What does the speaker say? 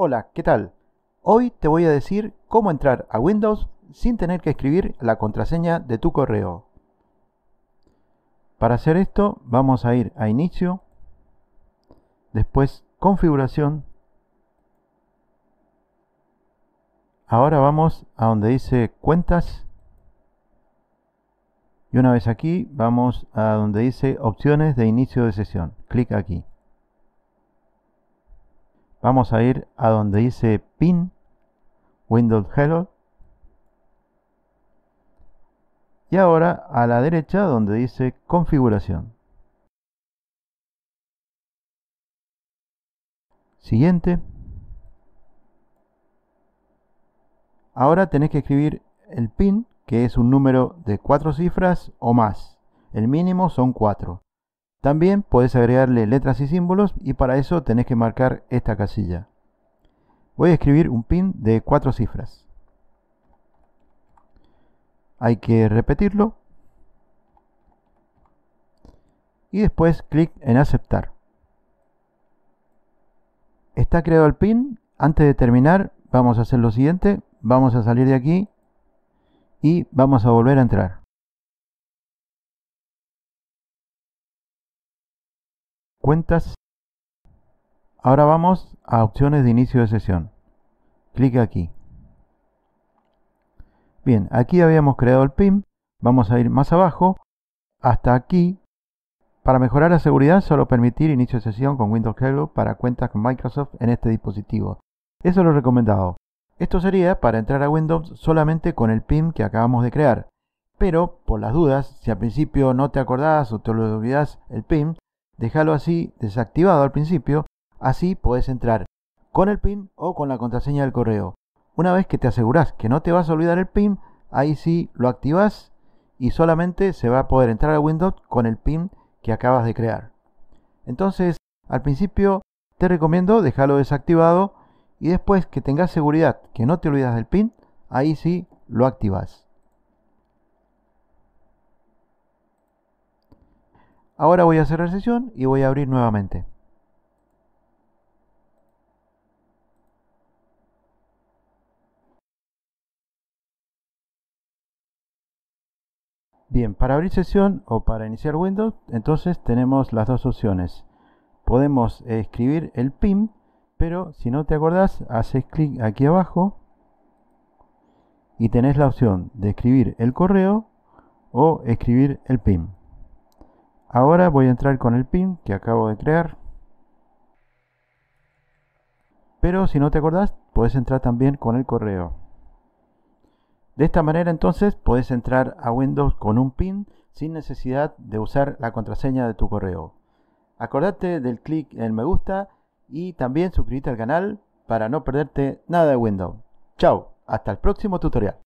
Hola, ¿qué tal? Hoy te voy a decir cómo entrar a Windows sin tener que escribir la contraseña de tu correo. Para hacer esto vamos a ir a Inicio, después Configuración, ahora vamos a donde dice Cuentas y una vez aquí vamos a donde dice Opciones de inicio de sesión. Clic aquí vamos a ir a donde dice pin Windows Hello y ahora a la derecha donde dice configuración. Siguiente. Ahora tenés que escribir el pin que es un número de cuatro cifras o más. El mínimo son cuatro. También podés agregarle letras y símbolos y para eso tenés que marcar esta casilla. Voy a escribir un pin de cuatro cifras. Hay que repetirlo. Y después clic en aceptar. Está creado el pin. Antes de terminar vamos a hacer lo siguiente. Vamos a salir de aquí y vamos a volver a entrar. Cuentas. Ahora vamos a opciones de inicio de sesión. Clic aquí. Bien, aquí habíamos creado el PIN. Vamos a ir más abajo hasta aquí. Para mejorar la seguridad, solo permitir inicio de sesión con Windows Hello para cuentas con Microsoft en este dispositivo. Eso es lo recomendado. Esto sería para entrar a Windows solamente con el PIN que acabamos de crear. Pero, por las dudas, si al principio no te acordás o te olvidás el PIN, Déjalo así desactivado al principio, así puedes entrar con el PIN o con la contraseña del correo. Una vez que te aseguras que no te vas a olvidar el PIN, ahí sí lo activas y solamente se va a poder entrar a Windows con el PIN que acabas de crear. Entonces, al principio te recomiendo dejarlo desactivado y después que tengas seguridad que no te olvidas del PIN, ahí sí lo activas. Ahora voy a cerrar sesión y voy a abrir nuevamente. Bien, para abrir sesión o para iniciar Windows, entonces tenemos las dos opciones. Podemos escribir el PIN, pero si no te acordás, haces clic aquí abajo y tenés la opción de escribir el correo o escribir el PIN. Ahora voy a entrar con el pin que acabo de crear. Pero si no te acordás, puedes entrar también con el correo. De esta manera entonces puedes entrar a Windows con un pin sin necesidad de usar la contraseña de tu correo. Acordate del clic en me gusta y también suscríbete al canal para no perderte nada de Windows. Chao, hasta el próximo tutorial.